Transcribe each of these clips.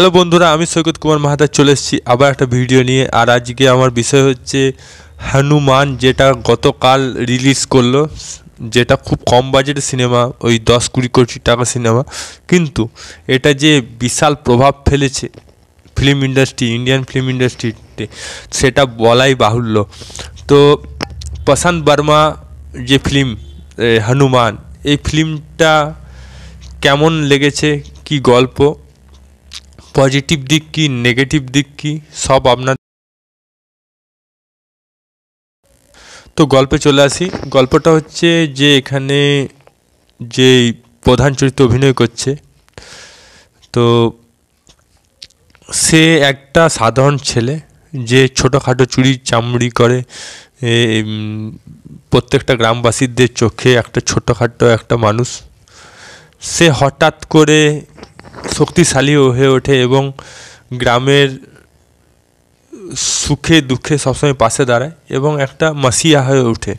hello বন্ধুরা আমি সৈকত কুমার মাহাতার চলে এসেছি আবার একটা ভিডিও নিয়ে আর আজকে আমার বিষয় হচ্ছে হনুমান যেটা গতকাল রিলিজ করলো যেটা খুব কম বাজেটের সিনেমা ওই দশ কুড়ি কোটি টাকা সিনেমা কিন্তু এটা যে বিশাল প্রভাব ফেলেছে ফিল্ম ইন্ডাস্ট্রি ইন্ডিয়ান ফিল্ম ইন্ডাস্ট্রিতে সেটা বলাই বাহুল্য তো প্রশান্ত বর্মা যে ফিল্ম হনুমান এই ফিল্মটা কেমন লেগেছে কি গল্প পজিটিভ দিক কী নেগেটিভ দিক কী সব আপনার তো গল্পে চলে আসি গল্পটা হচ্ছে যে এখানে যে প্রধান চরিত্র অভিনয় করছে তো সে একটা সাধারণ ছেলে যে ছোটোখাটো চুরি চামড়ি করে প্রত্যেকটা গ্রামবাসীদের চোখে একটা ছোটোখাটো একটা মানুষ সে হঠাৎ করে শক্তিশালী হয়ে ওঠে এবং গ্রামের সুখে দুঃখে সবসময় পাশে দাঁড়ায় এবং একটা মাসিয়া হয়ে ওঠে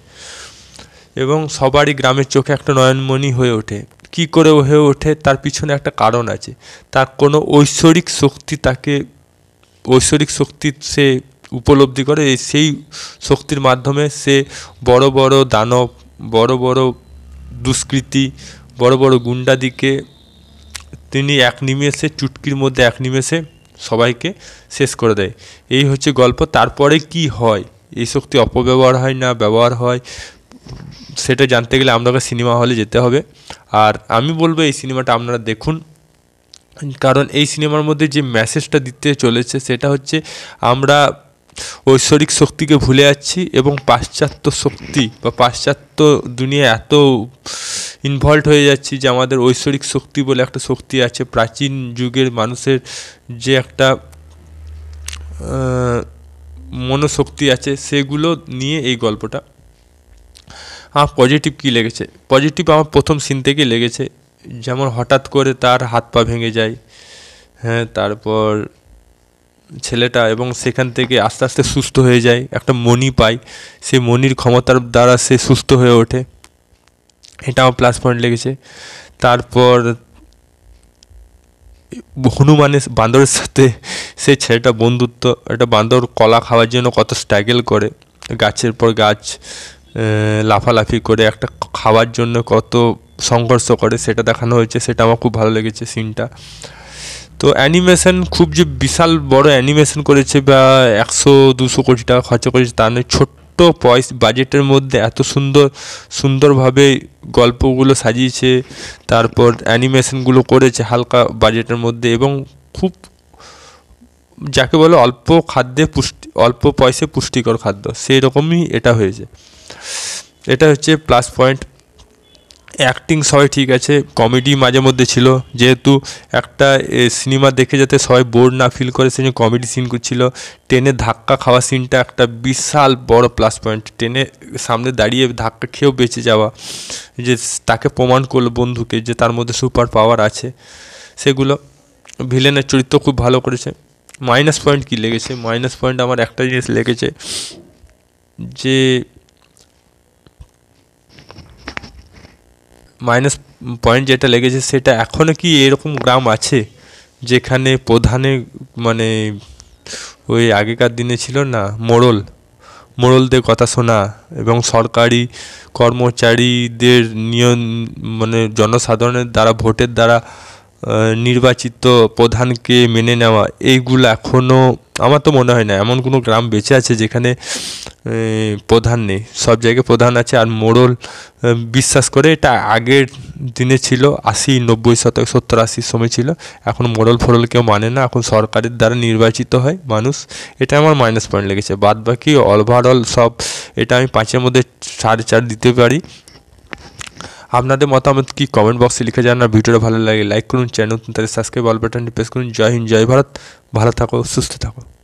এবং সবারই গ্রামের চোখে একটা নয়নমণি হয়ে ওঠে কি করে হয়ে ওঠে তার পিছনে একটা কারণ আছে তার কোনো ঐশ্বরিক শক্তি তাকে ঐশ্বরিক শক্তি সে উপলব্ধি করে সেই শক্তির মাধ্যমে সে বড় বড় দানব বড় বড় দুষ্কৃতি বড় বড় গুন্ডাদিকে তিনি এক নিমেষে চুটকির মধ্যে এক নিমেষে সবাইকে শেষ করে দেয় এই হচ্ছে গল্প তারপরে কি হয় এই শক্তি অপব্যবহার হয় না ব্যবহার হয় সেটা জানতে গেলে আপনাকে সিনেমা হলে যেতে হবে আর আমি বলবো এই সিনেমাটা আপনারা দেখুন কারণ এই সিনেমার মধ্যে যে মেসেজটা দিতে চলেছে সেটা হচ্ছে আমরা ঐশ্বরিক শক্তিকে ভুলে যাচ্ছি এবং পাশ্চাত্য শক্তি বা পাশ্চাত্য দুনিয়া এত ইনভলভ হয়ে যাচ্ছি যে আমাদের ঐশ্বরিক শক্তি বলে একটা শক্তি আছে প্রাচীন যুগের মানুষের যে একটা মনোশক্তি আছে সেগুলো নিয়ে এই গল্পটা আমার পজিটিভ কী লেগেছে পজিটিভ আমার প্রথম সিন থেকেই লেগেছে যেমন হঠাৎ করে তার হাত পা ভেঙে যায় হ্যাঁ তারপর ছেলেটা এবং সেখান থেকে আস্তে আস্তে সুস্থ হয়ে যায় একটা মণি পায় সেই মণির ক্ষমতার দ্বারা সে সুস্থ হয়ে ওঠে এটা আমার প্লাস পয়েন্ট লেগেছে তারপর হনুমানের বান্দরের সাথে সে ছেলেটা বন্ধুত্ব একটা বান্দর কলা খাওয়ার জন্য কত স্ট্রাগেল করে গাছের পর গাছ লাফালাফি করে একটা খাওয়ার জন্য কত সংঘর্ষ করে সেটা দেখানো হয়েছে সেটা আমার খুব ভালো লেগেছে সিনটা তো অ্যানিমেশন খুব যে বিশাল বড় অ্যানিমেশন করেছে বা একশো দুশো কোটি টাকা খরচা করেছে তার নয় ছোট্ট ছোট্ট পয়স বাজেটের মধ্যে এত সুন্দর সুন্দরভাবে গল্পগুলো সাজিয়েছে তারপর অ্যানিমেশনগুলো করেছে হালকা বাজেটের মধ্যে এবং খুব যাকে বলে অল্প খাদ্যে পুষ্টি অল্প পয়সে পুষ্টিকর খাদ্য সেই রকমই এটা হয়েছে এটা হচ্ছে প্লাস পয়েন্ট অ্যাক্টিং সবাই ঠিক আছে কমেডি মাঝে মধ্যে ছিল যেহেতু একটা সিনেমা দেখে যাতে সবাই বোর না ফিল করে সেজন্য কমেডি সিন করছিল ট্রেনে ধাক্কা খাওয়া সিনটা একটা বিশাল বড় প্লাস পয়েন্ট ট্রেনে সামনে দাঁড়িয়ে ধাক্কা খেয়েও বেঁচে যাওয়া যে তাকে প্রমাণ করলো বন্ধুকে যে তার মধ্যে সুপার পাওয়ার আছে সেগুলো ভিলেনের চরিত্র খুব ভালো করেছে মাইনাস পয়েন্ট কী লেগেছে মাইনাস পয়েন্ট আমার একটা জিনিস লেগেছে যে মাইনাস পয়েন্ট যেটা লেগেছে সেটা এখনও কি এরকম গ্রাম আছে যেখানে প্রধানে মানে ওই আগেকার দিনে ছিল না মোড়ল মোড়লদের কথা শোনা এবং সরকারি কর্মচারীদের নিয়ম মানে জনসাধারণের দ্বারা ভোটের দ্বারা নির্বাচিত প্রধানকে মেনে নেওয়া এইগুলো এখনও আমার তো মনে হয় না এমন কোনো গ্রাম বেঁচে আছে যেখানে প্রধান নেই সব জায়গায় প্রধান আছে আর মোড়ল বিশ্বাস করে এটা আগের দিনে ছিল আশি নব্বই শতক সত্তর আশির সময় ছিল এখন মোড়ল ফোড়ল কেউ মানে না এখন সরকারের দ্বারা নির্বাচিত হয় মানুষ এটা আমার মাইনাস পয়েন্ট লেগেছে বাদ বাকি অলভারঅল সব এটা আমি পাঁচের মধ্যে সাড়ে চার দিতে পারি আপনাদের মতামত কি কমেন্ট বক্সে লিখে জানান ভিডিওটা ভালো লাগে লাইক করুন চ্যানেল তাদের সাবস্ক্রাইব অল বাটনটি প্রেস করুন জয় হিন্দ জয় ভারত ভালো থাকো সুস্থ থাকো